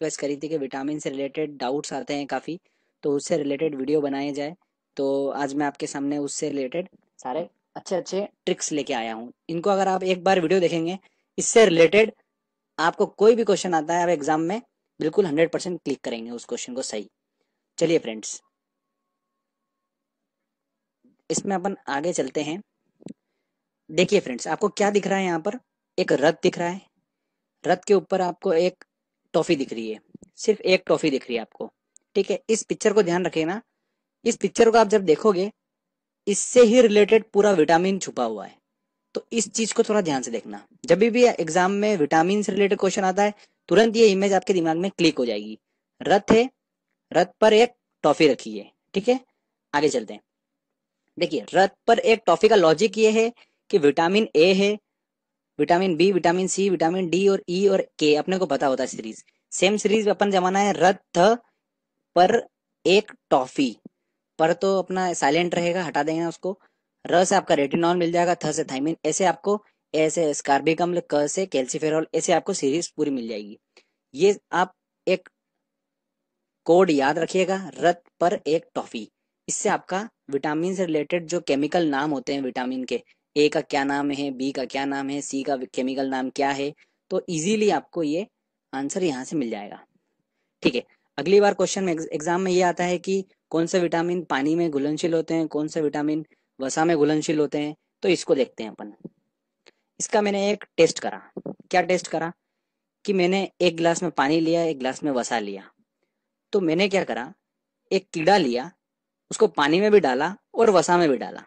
request करी थी कि विटामिन से रिलेटेड डाउट्स आते हैं काफ़ी तो उससे रिलेटेड वीडियो बनाए जाए तो आज मैं आपके सामने उससे रिलेटेड सारे अच्छे अच्छे ट्रिक्स लेके आया हूँ इनको अगर आप एक बार वीडियो देखेंगे इससे रिलेटेड आपको कोई भी क्वेश्चन आता है आप एग्जाम में बिल्कुल हंड्रेड परसेंट क्लिक करेंगे उस क्वेश्चन को सही चलिए फ्रेंड्स इसमें अपन आगे चलते हैं देखिए फ्रेंड्स आपको क्या दिख रहा है यहाँ पर एक रथ दिख रहा है रथ के ऊपर आपको एक टॉफी दिख रही है सिर्फ एक टॉफी दिख रही है आपको ठीक है इस पिक्चर को ध्यान ना इस पिक्चर को आप जब देखोगे इससे ही रिलेटेड पूरा विटामिन छुपा हुआ है तो इस चीज को थोड़ा ध्यान से देखना जब भी एग्जाम में विटामिन से रिलेटेड क्वेश्चन आता है तुरंत ये इमेज आपके दिमाग में क्लिक हो जाएगी रथ है रथ पर एक टॉफी रखी है ठीक है आगे चलते हैं देखिए रथ पर एक टॉफी का लॉजिक ये है कि विटामिन ए है vitamin B vitamin C vitamin D और ई e और के अपने को पता होता है सीरीज सेम सीरीज अपन जमाना है रथ पर एक टॉफी पर तो अपना साइलेंट रहेगा हटा देंगे उसको र से आपका रेटिनॉल मिल जाएगा थ से थाइमिन ऐसे आपको ऐसे स्कार्बिक अम्ल क से कैल्सिफेरॉल ऐसे आपको सीरीज पूरी मिल जाएगी ये आप एक कोड याद रखिएगा रथ पर एक टॉफी इससे आपका विटामिन से रिलेटेड जो केमिकल नाम होते हैं विटामिन के ए का क्या नाम है बी का क्या नाम है सी का केमिकल नाम क्या है तो इजीली आपको ये आंसर यहाँ से मिल जाएगा ठीक है अगली बार क्वेश्चन में एग्जाम में ये आता है कि कौन से विटामिन पानी में घुलनशील होते हैं कौन से विटामिन वसा में घुलनशील होते हैं तो इसको देखते हैं अपन इसका मैंने एक टेस्ट करा क्या टेस्ट करा कि मैंने एक गिलास में पानी लिया एक गिलास में वसा लिया तो मैंने क्या करा एक कीड़ा लिया उसको पानी में भी डाला और वसा में भी डाला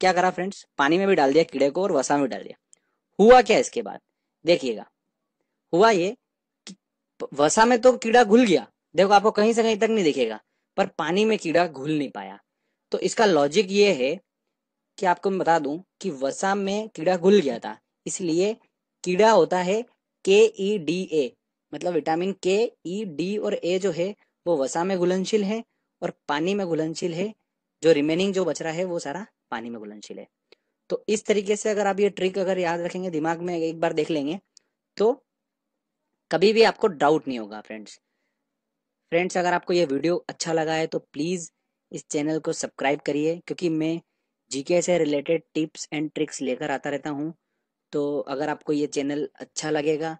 क्या करा फ्रेंड्स पानी में भी डाल दिया कीड़े को और वसा में भी डाल दिया हुआ क्या इसके बाद देखिएगा हुआ ये कि वसा में तो कीड़ा घुल गया देखो आपको कहीं से कहीं तक नहीं दिखेगा पर पानी में कीड़ा घुल नहीं पाया तो इसका लॉजिक ये है कि आपको मैं बता दूं कि वसा में कीड़ा घुल गया था इसलिए कीड़ा होता है के ई डी ए मतलब विटामिन के ई डी और ए जो है वो वसा में घुलनशील है और पानी में घुलनशील है जो रिमेनिंग जो बच रहा है वो सारा पानी में घुलनशील है तो इस तरीके से अगर आप ये ट्रिक अगर याद रखेंगे दिमाग में एक बार देख लेंगे तो कभी भी आपको डाउट नहीं होगा फ्रेंड्स फ्रेंड्स अगर आपको ये वीडियो अच्छा लगा है तो प्लीज़ इस चैनल को सब्सक्राइब करिए क्योंकि मैं जीके से रिलेटेड टिप्स एंड ट्रिक्स लेकर आता रहता हूँ तो अगर आपको ये चैनल अच्छा लगेगा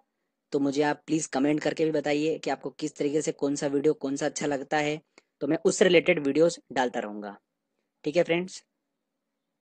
तो मुझे आप प्लीज़ कमेंट करके भी बताइए कि आपको किस तरीके से कौन सा वीडियो कौन सा अच्छा लगता है तो मैं उस रिलेटेड वीडियोस डालता रहूँगा ठीक है फ्रेंड्स